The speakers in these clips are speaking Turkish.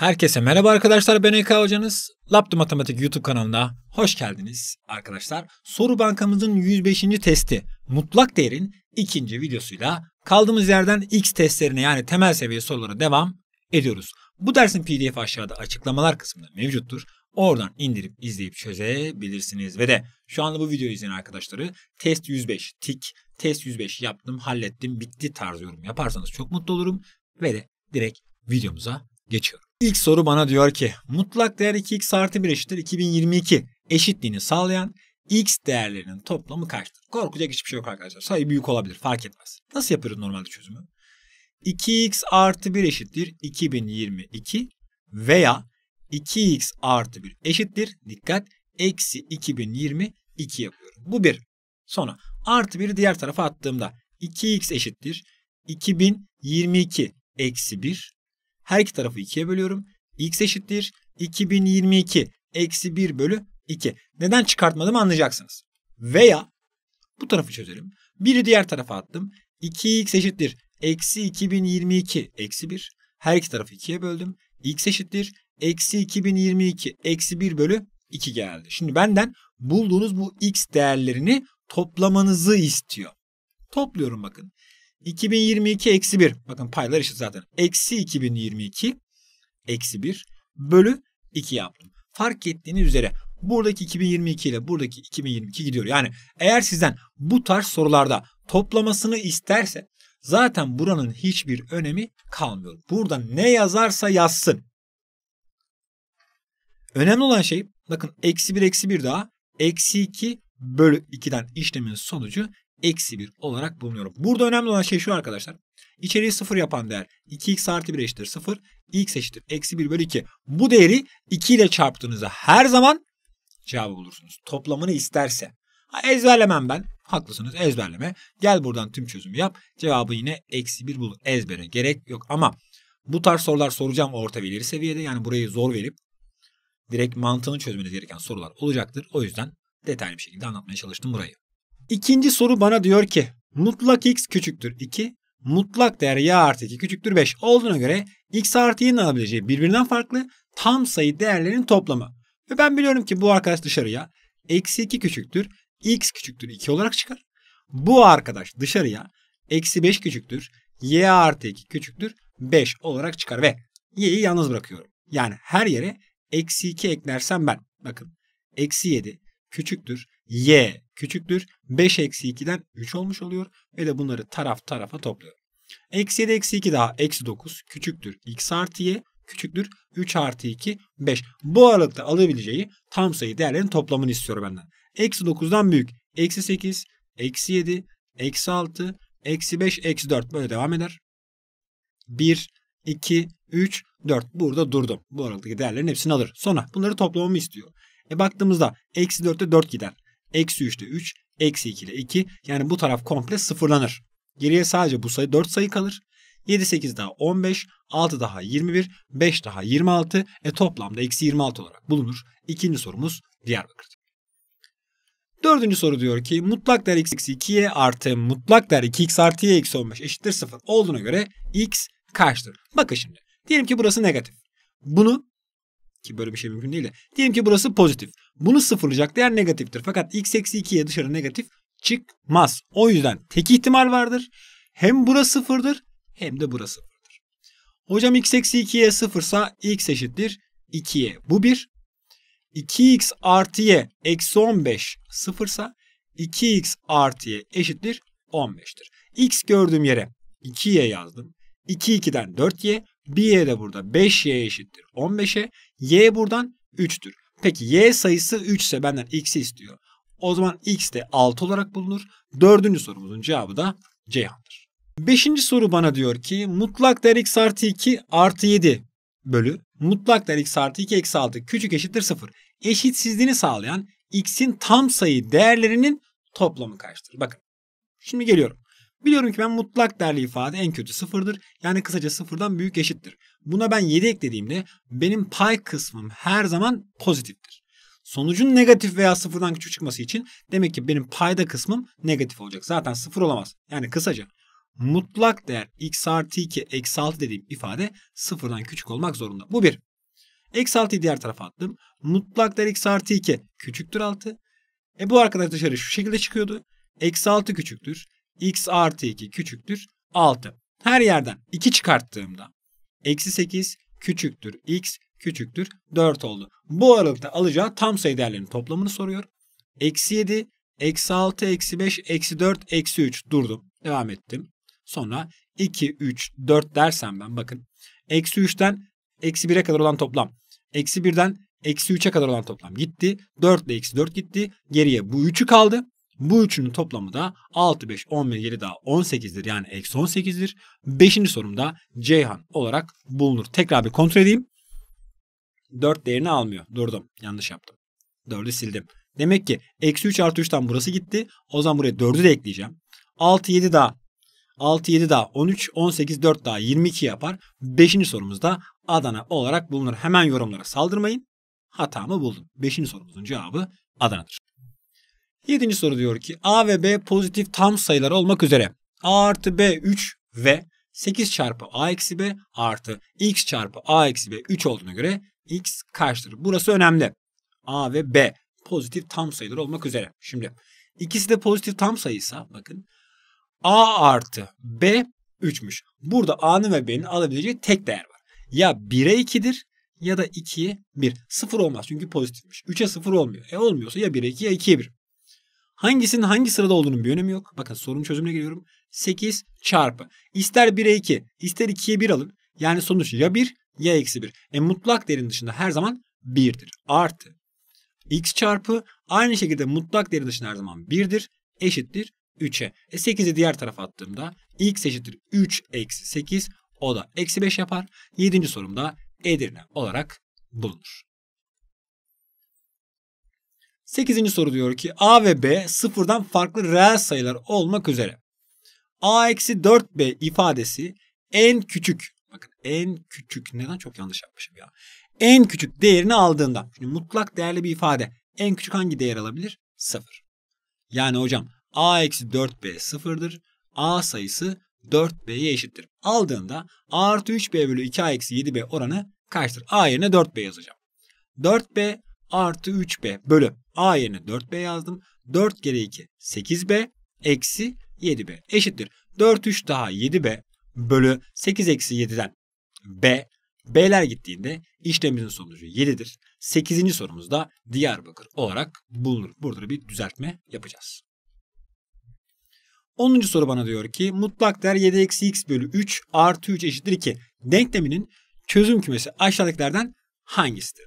Herkese merhaba arkadaşlar ben Eka Hocanız. Labdü Matematik YouTube kanalına hoş geldiniz arkadaşlar. Soru bankamızın 105. testi mutlak değerin ikinci videosuyla kaldığımız yerden X testlerine yani temel seviye sorulara devam ediyoruz. Bu dersin pdf aşağıda açıklamalar kısmında mevcuttur. Oradan indirip izleyip çözebilirsiniz. Ve de şu anda bu videoyu izleyen arkadaşları test 105 tik, test 105 yaptım, hallettim, bitti tarzı yorum yaparsanız çok mutlu olurum. Ve de direkt videomuza geçiyorum. İlk soru bana diyor ki mutlak değer 2x artı 1 eşittir 2022 eşitliğini sağlayan x değerlerinin toplamı kaçtır? Korkacak hiçbir şey yok arkadaşlar. Sayı büyük olabilir fark etmez. Nasıl yapıyoruz normalde çözümü? 2x artı 1 eşittir 2022 veya 2x artı 1 eşittir dikkat eksi 2022 yapıyorum. Bu bir. Sonra artı 1'i diğer tarafa attığımda 2x eşittir 2022 eksi 1 her iki tarafı 2'ye bölüyorum. X eşittir 2022 eksi 1 bölü 2. Neden çıkartmadım anlayacaksınız. Veya bu tarafı çözelim. Biri diğer tarafa attım. 2x eşittir. Eksi 2022 eksi 1. Her iki tarafı 2'ye böldüm. x eşittir. Eksi 2022 eksi 1 bölü 2 geldi. Şimdi benden bulduğunuz bu x değerlerini toplamanızı istiyor. Topluyorum bakın. 2022 eksi 1. Bakın paylar eşit zaten. Eksi 2022 eksi 1 bölü 2 yaptım. Fark ettiğiniz üzere buradaki 2022 ile buradaki 2022 gidiyor. Yani eğer sizden bu tarz sorularda toplamasını isterse zaten buranın hiçbir önemi kalmıyor. Burada ne yazarsa yazsın. Önemli olan şey bakın eksi 1 eksi 1 daha eksi 2 bölü 2'den işlemin sonucu eksi 1 olarak bulunuyorum. Burada önemli olan şey şu arkadaşlar. İçeriği 0 yapan değer 2x artı 1 eşittir 0. x eşittir eksi 1 bölü 2. Bu değeri 2 ile çarptığınızda her zaman cevabı bulursunuz. Toplamını isterse. Ha, ezberlemem ben. Haklısınız ezberleme. Gel buradan tüm çözümü yap. Cevabı yine eksi 1 bul. Ezbere gerek yok ama bu tarz sorular soracağım orta ve ileri seviyede. Yani burayı zor verip direkt mantığını çözmeniz gereken sorular olacaktır. O yüzden detaylı bir şekilde anlatmaya çalıştım burayı. İkinci soru bana diyor ki mutlak x küçüktür 2, mutlak değer y artı 2 küçüktür 5 olduğuna göre x artı y'nin alabileceği birbirinden farklı tam sayı değerlerinin toplamı. Ve ben biliyorum ki bu arkadaş dışarıya eksi 2 küçüktür x küçüktür 2 olarak çıkar. Bu arkadaş dışarıya eksi 5 küçüktür y artı 2 küçüktür 5 olarak çıkar ve y'yi yalnız bırakıyorum. Yani her yere eksi 2 eklersem ben bakın eksi 7 küçüktür. Y küçüktür. 5 eksi 2'den 3 olmuş oluyor. Ve de bunları taraf tarafa topluyorum. Eksi 7 eksi 2 daha eksi 9 küçüktür. X artı Y küçüktür. 3 artı 2 5. Bu aralıkta alabileceği tam sayı değerlerin toplamını istiyor benden. Eksi 9'dan büyük. Eksi 8, eksi 7, eksi 6, eksi 5, eksi 4 böyle devam eder. 1, 2, 3, 4. Burada durdum. Bu aralıktaki değerlerin hepsini alır. Sonra bunları toplamamı istiyor. E baktığımızda eksi 4'te 4 gider. Eksi 3'te 3, eksi 2 ile 2. Yani bu taraf komple sıfırlanır. Geriye sadece bu sayı 4 sayı kalır. 7, 8 daha 15, 6 daha 21, 5 daha 26. E toplamda eksi 26 olarak bulunur. İkinci sorumuz Diyarbakır. Dördüncü soru diyor ki mutlak değer x eksi 2'ye artı mutlak değer 2x artı y eksi 15 eşittir 0 olduğuna göre x kaçtır? Bakın şimdi. Diyelim ki burası negatif. Bunu ki böyle bir şey mümkün değil de. Diyelim ki burası pozitif. Bunu sıfırlayacak değer negatiftir. Fakat x eksi 2'ye dışarı negatif çıkmaz. O yüzden tek ihtimal vardır. Hem burası sıfırdır hem de burası sıfırdır. Hocam x eksi 2'ye sıfırsa x eşittir 2'ye. Bu bir. 2x artı y eksi 15 sıfırsa 2x artı y eşittir 15'tir. x gördüğüm yere 2y yazdım. 2 2'den 4y. 1y de burada 5y eşittir 15'e. Y buradan 3'tür. Peki y sayısı 3 ise benden x'i istiyor. O zaman x de 6 olarak bulunur. Dördüncü sorumuzun cevabı da C'andır. Beşinci soru bana diyor ki mutlak değer x artı 2 artı 7 bölü mutlak değer x artı 2 eksi 6 küçük eşittir 0. Eşitsizliğini sağlayan x'in tam sayı değerlerinin toplamı kaçtır? Bakın şimdi geliyorum. Biliyorum ki ben mutlak değerli ifade en kötü sıfırdır. Yani kısaca sıfırdan büyük eşittir. Buna ben 7 eklediğimde benim pay kısmım her zaman pozitiftir. Sonucun negatif veya sıfırdan küçük çıkması için demek ki benim payda kısmım negatif olacak. Zaten sıfır olamaz. Yani kısaca mutlak değer x artı 2 eksi 6 dediğim ifade sıfırdan küçük olmak zorunda. Bu bir. Eksi 6'yı diğer tarafa attım. Mutlak değer x artı 2 küçüktür 6. E bu arkadaş dışarı şu şekilde çıkıyordu. Eksi 6 küçüktür. x artı 2 küçüktür 6. Her yerden 2 çıkarttığımda eksi 8 küçüktür x küçüktür 4 oldu. Bu aralıkta alacağı tam sayı değerlerinin toplamını soruyor. Eksi 7, eksi 6, eksi 5, eksi 4, eksi 3 durdum. Devam ettim. Sonra 2, 3, 4 dersem ben bakın. Eksi 3'ten eksi 1'e kadar olan toplam. Eksi 1'den eksi 3'e kadar olan toplam gitti. 4 ile eksi 4 gitti. Geriye bu 3'ü kaldı. Bu üçünün toplamı da 6, 5, 11, 7 daha 18'dir. Yani eksi 18'dir. Beşinci sorumda Ceyhan olarak bulunur. Tekrar bir kontrol edeyim. 4 değerini almıyor. Durdum. Yanlış yaptım. 4'ü sildim. Demek ki eksi 3 artı 3'ten burası gitti. O zaman buraya 4'ü de ekleyeceğim. 6, 7 daha 6, 7 daha 13, 18, 4 daha 22 yapar. Beşinci sorumuzda Adana olarak bulunur. Hemen yorumlara saldırmayın. Hatamı buldum. Beşinci sorumuzun cevabı Adana'dır. Yedinci soru diyor ki A ve B pozitif tam sayılar olmak üzere A artı B 3 ve 8 çarpı A eksi B artı X çarpı A eksi B 3 olduğuna göre X kaçtır? Burası önemli. A ve B pozitif tam sayılar olmak üzere. Şimdi ikisi de pozitif tam sayıysa bakın A artı B 3'müş. Burada A'nın ve B'nin alabileceği tek değer var. Ya 1'e 2'dir ya da 2'ye 1. 0 olmaz çünkü pozitifmiş. 3'e 0 olmuyor. E olmuyorsa ya 1'e 2 ya 2'ye 1. Hangisinin hangi sırada olduğunun bir önemi yok. Bakın sorunun çözümüne geliyorum. 8 çarpı. İster 1'e 2, ister 2'ye 1 alın. Yani sonuç ya 1 ya eksi 1. E mutlak değerin dışında her zaman 1'dir. Artı x çarpı aynı şekilde mutlak değerin dışında her zaman 1'dir. Eşittir 3'e. E 8'i diğer tarafa attığımda x eşittir 3 eksi 8 o da eksi 5 yapar. 7. sorumda Edirne olarak bulunur. 8. soru diyor ki A ve B sıfırdan farklı reel sayılar olmak üzere. A eksi 4B ifadesi en küçük bakın en küçük neden çok yanlış yapmışım ya. En küçük değerini aldığında şimdi mutlak değerli bir ifade en küçük hangi değer alabilir? sıfır Yani hocam A eksi 4B sıfırdır. A sayısı 4B'ye eşittir. Aldığında A artı 3B bölü 2A eksi 7B oranı kaçtır? A yerine 4B yazacağım. 4B artı 3B bölü A yerine 4B yazdım. 4 kere 2 8B eksi 7B eşittir. 4 3 daha 7B bölü 8 eksi 7'den B. B'ler gittiğinde işlemimizin sonucu 7'dir. 8. sorumuzda Diyarbakır olarak bulunur. Burada bir düzeltme yapacağız. 10. soru bana diyor ki mutlak değer 7 eksi x bölü 3 artı 3 eşittir 2 denkleminin çözüm kümesi aşağıdakilerden hangisidir?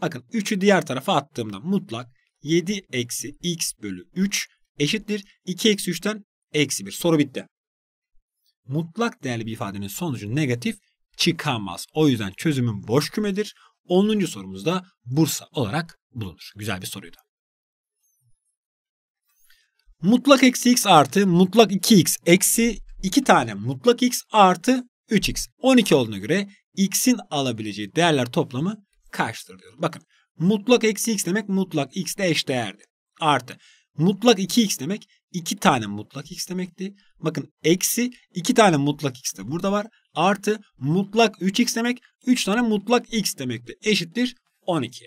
Bakın 3'ü diğer tarafa attığımda mutlak 7 eksi x bölü 3 eşittir 2 eksi 3'ten eksi 1. Soru bitti. Mutlak değerli bir ifadenin sonucu negatif çıkamaz. O yüzden çözümün boş kümedir. 10. sorumuzda Bursa olarak bulunur. Güzel bir soruydu. Mutlak eksi x artı mutlak 2x eksi 2 tane mutlak x artı 3x. 12 olduğuna göre x'in alabileceği değerler toplamı kaçtır diyor. Bakın Mutlak eksi x demek mutlak x de eş değerdi. Artı mutlak 2x demek 2 tane mutlak x demekti. Bakın eksi 2 tane mutlak x de burada var. Artı mutlak 3x demek 3 tane mutlak x demekti. Eşittir 12.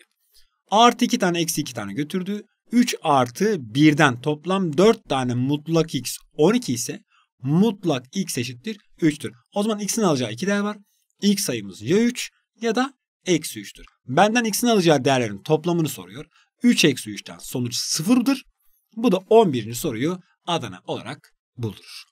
Artı 2 tane eksi 2 tane götürdü. 3 artı 1'den toplam 4 tane mutlak x 12 ise mutlak x eşittir 3'tür. O zaman x'in alacağı 2 değer var. x sayımız ya 3 ya da eksi 3'tür. Benden x'in alacağı değerlerin toplamını soruyor. 3 eksi 3'ten sonuç 0'dır. Bu da 11. soruyu Adana olarak buldurur.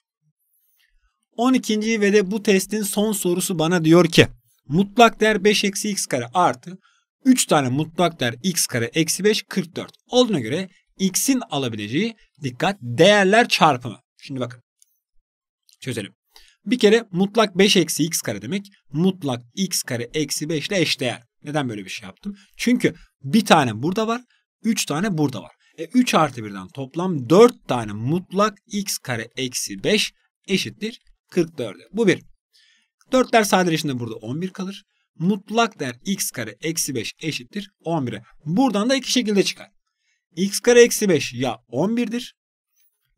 12. ve de bu testin son sorusu bana diyor ki mutlak değer 5 eksi x kare artı 3 tane mutlak değer x kare eksi 5 44 olduğuna göre x'in alabileceği dikkat değerler çarpımı. Şimdi bakın çözelim. Bir kere mutlak 5 eksi x kare demek mutlak x kare eksi 5 ile eşdeğer. Neden böyle bir şey yaptım? Çünkü bir tane burada var, 3 tane burada var. E 3 artı 1'den toplam 4 tane mutlak x kare eksi 5 eşittir 44'e. Bu bir. 4'ler sadeleşince burada 11 kalır. Mutlak değer x kare eksi 5 eşittir 11'e. Buradan da iki şekilde çıkar. x kare eksi 5 ya 11'dir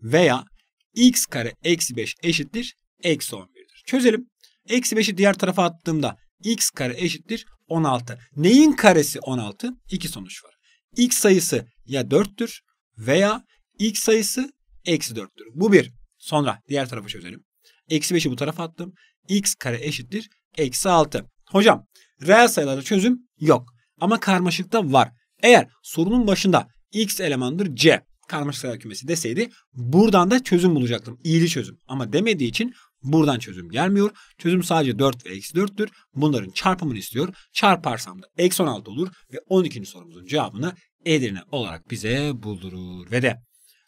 veya x kare eksi 5 eşittir eksi 11'dir. Çözelim. Eksi 5'i diğer tarafa attığımda x kare eşittir 16. Neyin karesi 16? İki sonuç var. x sayısı ya 4'tür veya x sayısı eksi 4'tür. Bu bir. Sonra diğer tarafı çözelim. Eksi 5'i bu tarafa attım. x kare eşittir eksi 6. Hocam reel sayılarda çözüm yok. Ama karmaşıkta var. Eğer sorunun başında x elemandır c karmaşık sayılar kümesi deseydi buradan da çözüm bulacaktım. İyili çözüm. Ama demediği için Buradan çözüm gelmiyor. Çözüm sadece 4 ve eksi 4'tür. Bunların çarpımını istiyor. Çarparsam da eksi 16 olur ve 12. sorumuzun cevabını Edirne olarak bize buldurur. Ve de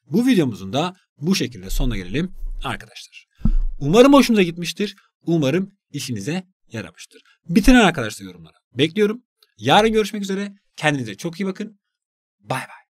bu videomuzun da bu şekilde sonuna gelelim arkadaşlar. Umarım hoşunuza gitmiştir. Umarım işinize yaramıştır. Bitiren arkadaşlar yorumlara bekliyorum. Yarın görüşmek üzere. Kendinize çok iyi bakın. Bay bay.